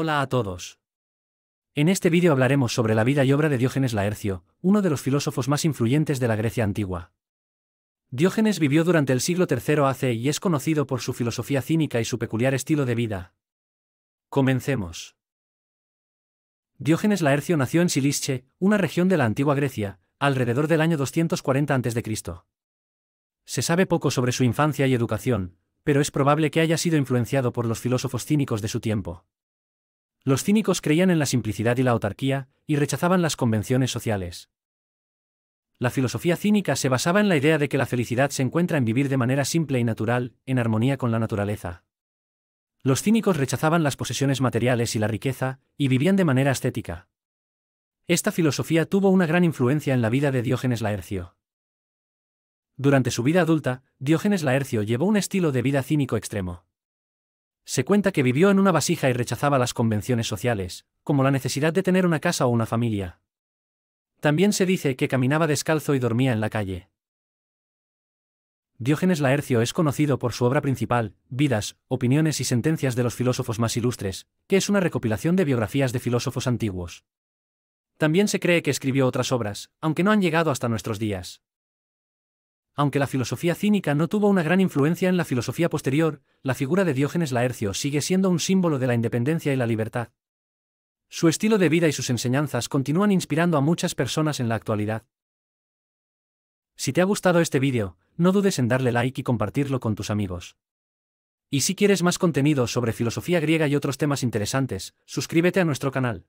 Hola a todos. En este vídeo hablaremos sobre la vida y obra de Diógenes Laercio, uno de los filósofos más influyentes de la Grecia antigua. Diógenes vivió durante el siglo III AC y es conocido por su filosofía cínica y su peculiar estilo de vida. Comencemos. Diógenes Laercio nació en Silice, una región de la antigua Grecia, alrededor del año 240 a.C. Se sabe poco sobre su infancia y educación, pero es probable que haya sido influenciado por los filósofos cínicos de su tiempo. Los cínicos creían en la simplicidad y la autarquía, y rechazaban las convenciones sociales. La filosofía cínica se basaba en la idea de que la felicidad se encuentra en vivir de manera simple y natural, en armonía con la naturaleza. Los cínicos rechazaban las posesiones materiales y la riqueza, y vivían de manera estética. Esta filosofía tuvo una gran influencia en la vida de Diógenes Laercio. Durante su vida adulta, Diógenes Laercio llevó un estilo de vida cínico extremo. Se cuenta que vivió en una vasija y rechazaba las convenciones sociales, como la necesidad de tener una casa o una familia. También se dice que caminaba descalzo y dormía en la calle. Diógenes Laercio es conocido por su obra principal, Vidas, Opiniones y Sentencias de los Filósofos más Ilustres, que es una recopilación de biografías de filósofos antiguos. También se cree que escribió otras obras, aunque no han llegado hasta nuestros días. Aunque la filosofía cínica no tuvo una gran influencia en la filosofía posterior, la figura de Diógenes Laercio sigue siendo un símbolo de la independencia y la libertad. Su estilo de vida y sus enseñanzas continúan inspirando a muchas personas en la actualidad. Si te ha gustado este vídeo, no dudes en darle like y compartirlo con tus amigos. Y si quieres más contenido sobre filosofía griega y otros temas interesantes, suscríbete a nuestro canal.